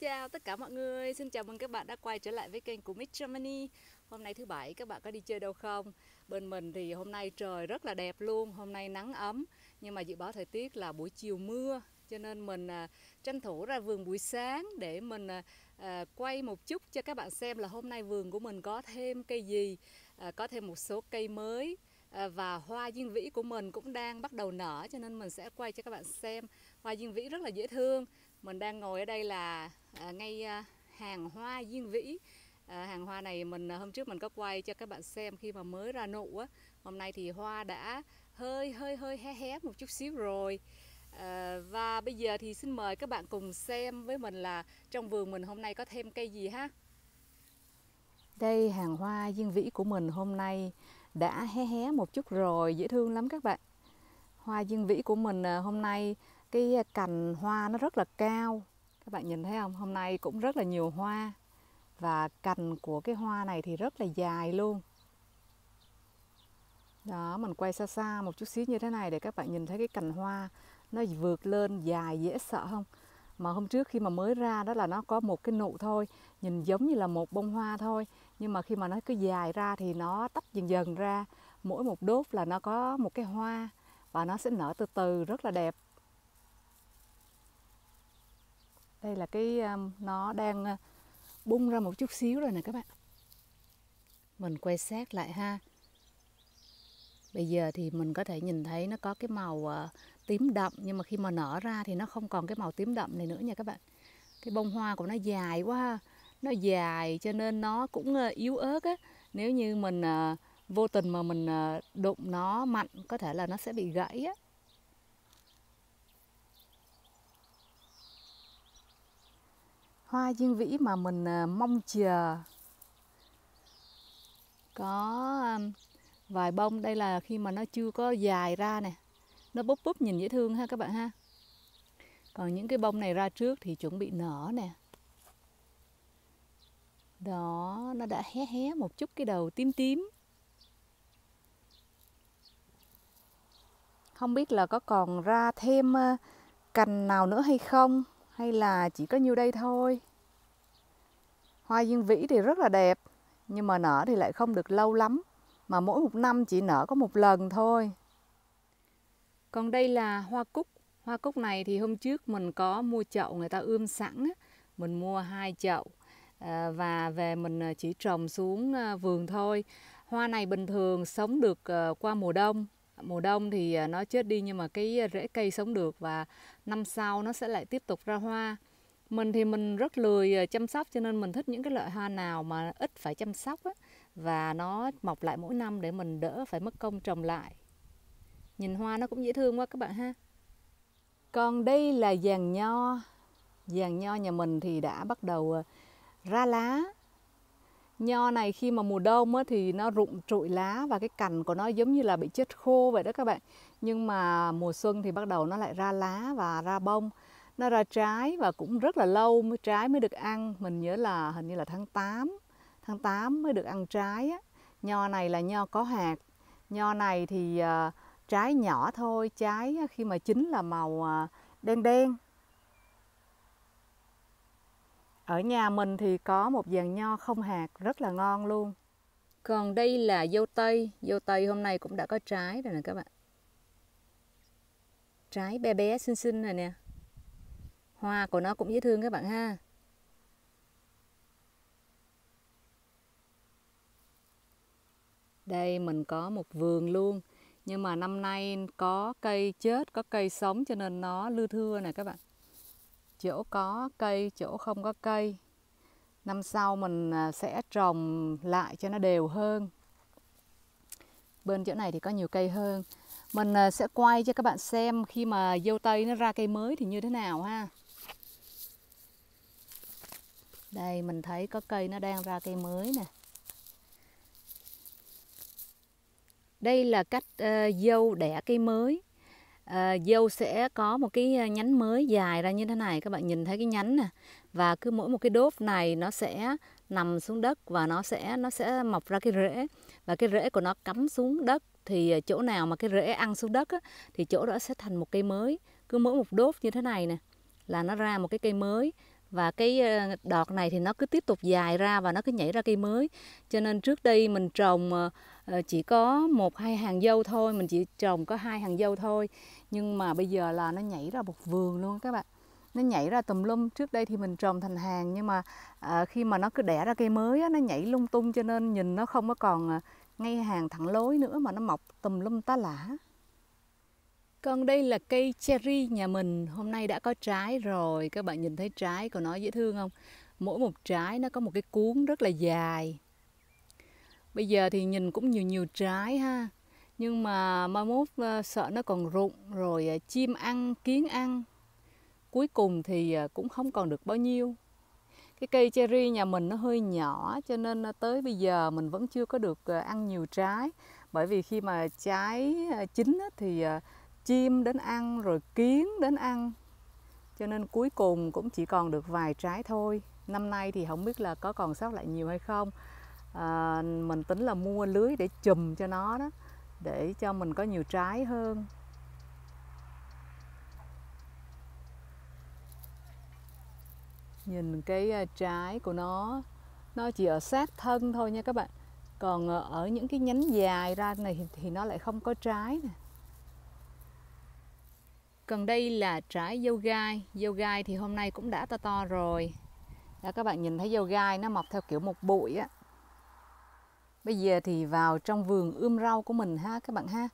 chào tất cả mọi người, xin chào mừng các bạn đã quay trở lại với kênh của Miss Germany Hôm nay thứ bảy các bạn có đi chơi đâu không? Bên mình thì hôm nay trời rất là đẹp luôn, hôm nay nắng ấm Nhưng mà dự báo thời tiết là buổi chiều mưa Cho nên mình à, tranh thủ ra vườn buổi sáng để mình à, à, quay một chút cho các bạn xem là hôm nay vườn của mình có thêm cây gì à, Có thêm một số cây mới à, và hoa diên vĩ của mình cũng đang bắt đầu nở cho nên mình sẽ quay cho các bạn xem hoa diên vĩ rất là dễ thương mình đang ngồi ở đây là à, ngay à, hàng hoa Diên Vĩ. À, hàng hoa này mình hôm trước mình có quay cho các bạn xem khi mà mới ra nụ á. Hôm nay thì hoa đã hơi hơi hơi hé hé một chút xíu rồi. À, và bây giờ thì xin mời các bạn cùng xem với mình là trong vườn mình hôm nay có thêm cây gì ha. Đây hàng hoa diên vĩ của mình hôm nay đã hé hé một chút rồi, dễ thương lắm các bạn. Hoa diên vĩ của mình hôm nay cái cành hoa nó rất là cao các bạn nhìn thấy không hôm nay cũng rất là nhiều hoa và cành của cái hoa này thì rất là dài luôn đó mình quay xa xa một chút xíu như thế này để các bạn nhìn thấy cái cành hoa nó vượt lên dài dễ sợ không mà hôm trước khi mà mới ra đó là nó có một cái nụ thôi nhìn giống như là một bông hoa thôi nhưng mà khi mà nó cứ dài ra thì nó tách dần dần ra mỗi một đốt là nó có một cái hoa và nó sẽ nở từ từ rất là đẹp đây là cái um, nó đang uh, bung ra một chút xíu rồi nè các bạn mình quay sát lại ha bây giờ thì mình có thể nhìn thấy nó có cái màu ờ, tím đậm nhưng mà khi mà nở ra thì nó không còn cái màu tím đậm này nữa nha các bạn cái bông hoa của nó dài quá nó dài cho nên nó cũng ờ, yếu ớt á nếu như mình ờ, vô tình mà mình đụng nó mạnh có thể là nó sẽ bị gãy á hoa diên vĩ mà mình ờ, mong chờ có vài bông đây là khi mà nó chưa có dài ra nè nó búp búp nhìn dễ thương ha các bạn ha còn những cái bông này ra trước thì chuẩn bị nở nè đó nó đã hé hé một chút cái đầu tím tím không biết là có còn ra thêm ờ, cành nào nữa hay không hay là chỉ có nhiêu đây thôi Hoa dương vĩ thì rất là đẹp, nhưng mà nở thì lại không được lâu lắm, mà mỗi một năm chỉ nở có một lần thôi. Còn đây là hoa cúc. Hoa cúc này thì hôm trước mình có mua chậu người ta ươm sẵn, mình mua hai chậu à, và về mình à, chỉ trồng xuống à, vườn thôi. Hoa này bình thường sống được qua mùa đông. Mùa đông thì nó chết đi nhưng mà cái rễ cây sống được và năm sau nó sẽ lại tiếp tục ra hoa. Mình thì mình rất lười ờ, chăm sóc cho nên mình thích những cái loại hoa nào mà ít phải chăm sóc á, và nó mọc lại mỗi năm để mình đỡ phải mất công trồng lại. Nhìn hoa nó cũng dễ thương quá các bạn ha. Còn đây là giàn nho. Giàn nho nhà mình thì đã bắt đầu ờ, ra lá. Nho này khi mà mùa đông á, thì nó rụng trụi lá và cái cành của nó giống như là bị chết khô vậy đó các bạn. Nhưng mà mùa xuân thì bắt đầu nó lại ra lá và ra bông nó ra trái và cũng rất là lâu mới trái mới được ăn mình nhớ là hình như là tháng 8 tháng 8 mới được ăn trái á. nho này là nho có hạt nho này thì uh, trái nhỏ thôi trái khi mà chín là màu uh, đen đen ở nhà mình thì có một dàn nho không hạt rất là ngon luôn còn đây là dâu tây dâu tây hôm nay cũng đã có trái rồi nè các bạn trái bé bé xinh xinh rồi nè hoa của nó cũng dễ thương các bạn ha đây mình có một vườn luôn nhưng mà năm nay có cây chết có cây sống cho nên nó lưa thưa nè các bạn chỗ có cây chỗ không có cây năm sau mình à, sẽ trồng lại cho nó đều hơn bên chỗ này thì có nhiều cây hơn mình à, sẽ quay cho các bạn xem khi mà dâu tây nó ra cây mới thì như thế nào ha đây mình thấy có cây nó đang ra cây mới nè đây là cách uh, dâu đẻ cây mới uh, dâu sẽ có một cái ờ, nhánh mới dài ra như thế này các bạn nhìn thấy cái nhánh nè và cứ mỗi một cái đốp này nó sẽ nằm xuống đất và nó sẽ nó sẽ mọc ra cái rễ và cái rễ của nó cắm xuống đất thì chỗ nào mà cái rễ ăn xuống đất á, thì chỗ đó sẽ thành một cây mới cứ mỗi một đốp như thế này nè là nó ra một cái cây mới và cái ờ, đọt này thì nó cứ tiếp tục dài ra và nó cứ nhảy ra cây mới cho nên trước đây mình trồng ờ, ờ, chỉ có một hai hàng dâu thôi mình chỉ trồng có hai hàng dâu thôi nhưng mà bây giờ là nó nhảy ra một vườn luôn các bạn nó nhảy ra tùm lum trước đây thì mình trồng thành hàng nhưng mà khi mà nó cứ đẻ ra cây mới nó nhảy lung tung cho nên nhìn nó không có còn ngay hàng thẳng lối nữa mà nó mọc tùm lum tá lả còn đây là cây cherry nhà mình Hôm nay đã có trái rồi Các bạn nhìn thấy trái của nó dễ thương không Mỗi một trái nó có một cái cuốn rất là dài Bây giờ thì nhìn cũng nhiều nhiều trái ha Nhưng mà mai mốt ờ, sợ nó còn rụng Rồi ờ, chim ăn, kiến ăn Cuối cùng thì ờ, cũng không còn được bao nhiêu cái cây cherry nhà mình nó hơi nhỏ cho nên tới bây giờ mình vẫn chưa có được ăn nhiều trái bởi vì khi mà trái chín thì chim đến ăn rồi kiến đến ăn cho nên cuối cùng cũng chỉ còn được vài trái thôi năm nay thì không biết là có còn sót lại nhiều hay không à, mình tính là mua lưới để chùm cho nó đó để cho mình có nhiều trái hơn nhìn cái à, trái của nó nó chỉ ở sát thân thôi nha các bạn còn à, ở những cái nhánh dài ra này thì nó lại không có trái nè còn đây là trái dâu gai Dâu gai thì hôm nay cũng đã to to rồi Đó, Các bạn nhìn thấy dâu gai nó mọc theo kiểu một bụi á Bây giờ thì vào trong vườn ươm rau của mình ha các bạn ha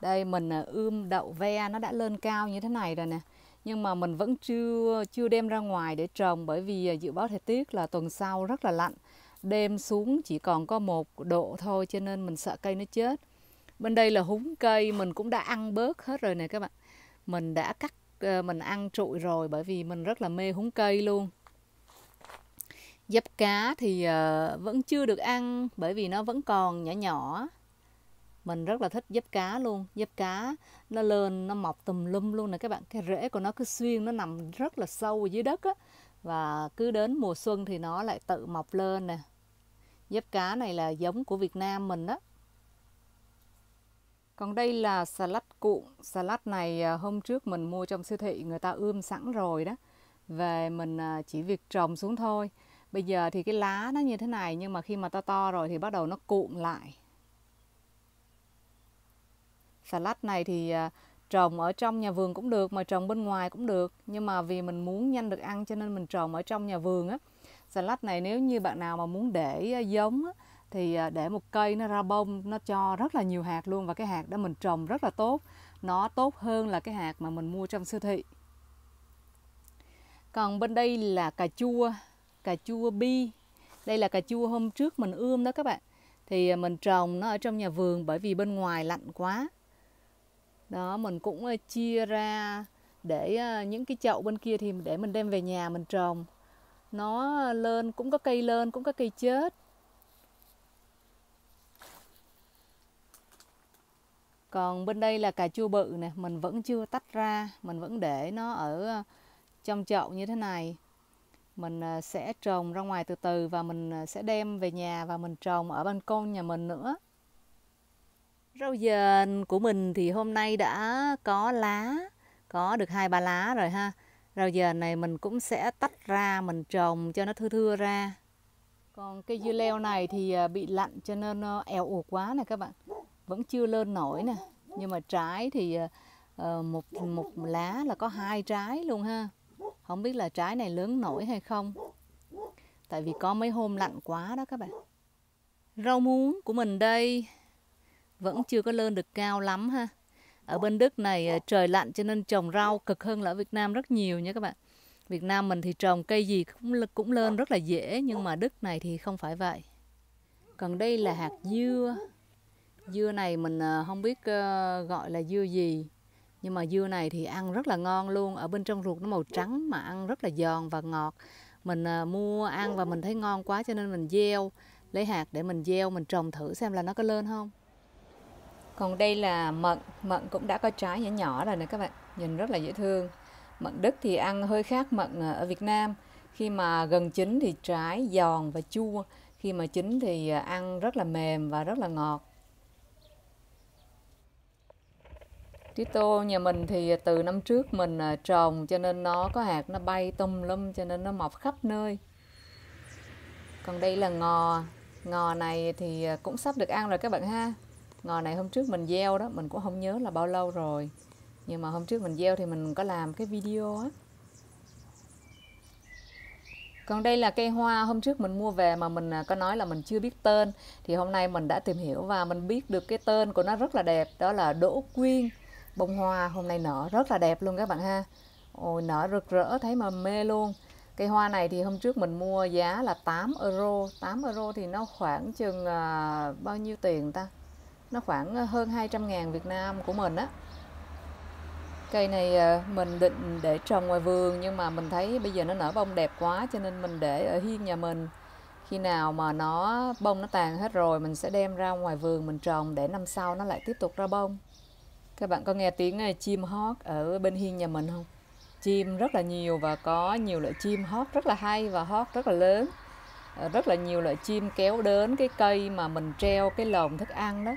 Đây mình à, ươm đậu ve nó đã lên cao như thế này rồi nè nhưng mà mình vẫn chưa chưa đem ra ngoài để trồng bởi vì à, dự báo thời tiết là tuần sau rất là lạnh đêm xuống chỉ còn có một độ thôi cho nên mình sợ cây nó chết bên đây là húng cây mình cũng đã ăn bớt hết rồi nè các bạn mình đã cắt ờ, mình ăn trụi rồi bởi vì mình rất là mê húng cây luôn dấp cá thì ờ, vẫn chưa được ăn bởi vì nó vẫn còn nhỏ nhỏ mình rất là thích dấp cá luôn dấp cá nó lên nó mọc tùm lum luôn nè các bạn cái rễ của nó cứ xuyên nó nằm rất là sâu dưới đất á và cứ đến mùa xuân thì nó lại tự mọc lên nè dấp cá này là giống của Việt Nam mình đó còn đây là salad cuộn. Salad này à, hôm trước mình mua trong siêu thị người ta ươm sẵn rồi đó. Về mình à, chỉ việc trồng xuống thôi. Bây giờ thì cái lá nó như thế này nhưng mà khi mà to to rồi thì bắt đầu nó cuộn lại. Salad này thì à, trồng ở trong nhà vườn cũng được mà trồng bên ngoài cũng được. Nhưng mà vì mình muốn nhanh được ăn cho nên mình trồng ở trong nhà vườn á. Salad này nếu như bạn nào mà muốn để giống á, thì à, để một cây nó ra bông nó cho rất là nhiều hạt luôn và cái hạt đó mình trồng rất là tốt nó tốt hơn là cái hạt mà mình mua trong siêu thị còn bên đây là cà chua cà chua bi đây là cà chua hôm trước mình ươm đó các bạn thì à, mình trồng nó ở trong nhà vườn bởi vì bên ngoài lạnh quá đó mình cũng chia ra để à, những cái chậu bên kia thì để mình đem về nhà mình trồng nó lên cũng có cây lên cũng có cây chết còn bên đây là cà chua bự này mình vẫn chưa tách ra mình vẫn để nó ở ờ, trong chậu như thế này mình ờ, sẽ trồng ra ngoài từ từ và mình ờ, sẽ đem về nhà và mình trồng ở ban công nhà mình nữa rau dền của mình thì hôm nay đã có lá có được hai ba lá rồi ha rau dền này mình cũng sẽ tách ra mình trồng cho nó thưa thưa ra còn cây dưa leo này thì bị lạnh cho nên éo ủ quá này các bạn vẫn chưa lên nổi nè nhưng mà trái thì uh, một một lá là có hai trái luôn ha không biết là trái này lớn nổi hay không tại vì có mấy hôm lạnh quá đó các bạn rau muống của mình đây vẫn chưa có lên được cao lắm ha ở bên Đức này ờ, trời lạnh cho nên trồng rau cực hơn là ở Việt Nam rất nhiều nha các bạn Việt Nam mình thì trồng cây gì cũng cũng lên rất là dễ nhưng mà Đức này thì không phải vậy còn đây là hạt dưa dưa này mình ờ, không biết ờ, gọi là dưa gì nhưng mà dưa này thì ăn rất là ngon luôn ở bên trong ruột nó màu trắng mà ăn rất là giòn và ngọt mình ờ, mua ăn và mình thấy ngon quá cho nên mình gieo lấy hạt để mình gieo mình trồng thử xem là nó có lên không còn đây là mận mận cũng đã có trái nhỏ nhỏ rồi nè các bạn nhìn rất là dễ thương mận đức thì ăn hơi khác mận ở Việt Nam khi mà gần chín thì trái giòn và chua khi mà chín thì ăn rất là mềm và rất là ngọt tía tô nhà mình thì từ năm trước mình à, trồng cho nên nó có hạt nó bay tung lum cho nên nó mọc khắp nơi còn đây là ngò ngò này thì à, cũng sắp được ăn rồi các bạn ha ngò này hôm trước mình gieo đó mình cũng không nhớ là bao lâu rồi nhưng mà hôm trước mình gieo thì mình có làm cái video á còn đây là cây hoa hôm trước mình mua về mà mình à, có nói là mình chưa biết tên thì hôm nay mình đã tìm hiểu và mình biết được cái tên của nó rất là đẹp đó là đỗ quyên bông hoa hôm nay nở rất là đẹp luôn các bạn ha Ôi nở rực rỡ thấy mà mê luôn Cây hoa này thì hôm trước mình mua giá là 8 euro 8 euro thì nó khoảng chừng à, bao nhiêu tiền ta Nó khoảng à, hơn 200 ngàn Việt Nam của mình á Cây này à, mình định để trồng ngoài vườn nhưng mà mình thấy bây giờ nó nở bông đẹp quá cho nên mình để ở hiên nhà mình. Khi nào mà nó bông nó tàn hết rồi mình sẽ đem ra ngoài vườn mình trồng để năm sau nó lại tiếp tục ra bông. Các bạn có nghe tiếng ờ, chim hót ở bên hiên nhà mình không? Chim rất là nhiều và có nhiều loại chim hót rất là hay và hót rất là lớn. Ờ, rất là nhiều loại chim kéo đến cái cây mà mình treo cái lồng thức ăn đó.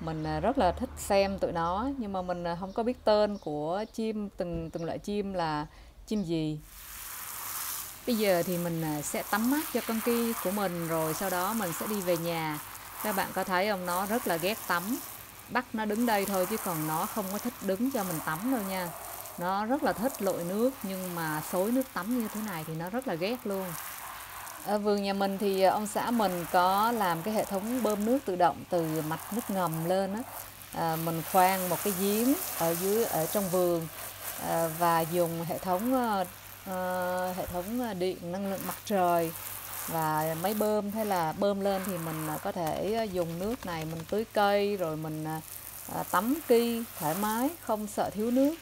Mình ờ, rất là thích xem tụi nó nhưng mà mình không có biết tên của chim từng từng loại chim là chim gì. Bây giờ thì mình sẽ tắm mát cho con kia của mình rồi sau đó mình sẽ đi về nhà. Các bạn có thấy không nó rất là ghét tắm bắt nó đứng đây thôi chứ còn nó không có thích đứng cho mình tắm đâu nha nó rất là thích lội nước nhưng mà xối nước tắm như thế này thì nó rất là ghét luôn ở vườn nhà mình thì ông xã mình có làm cái hệ thống bơm nước tự động từ mạch nước ngầm lên á à, mình khoan một cái giếng ở dưới ở trong vườn à, và dùng hệ thống à, hệ thống điện năng lượng mặt trời và máy bơm thế là bơm lên thì mình à, có thể à, dùng nước này mình tưới cây rồi mình à, tắm ki thoải mái không sợ thiếu nước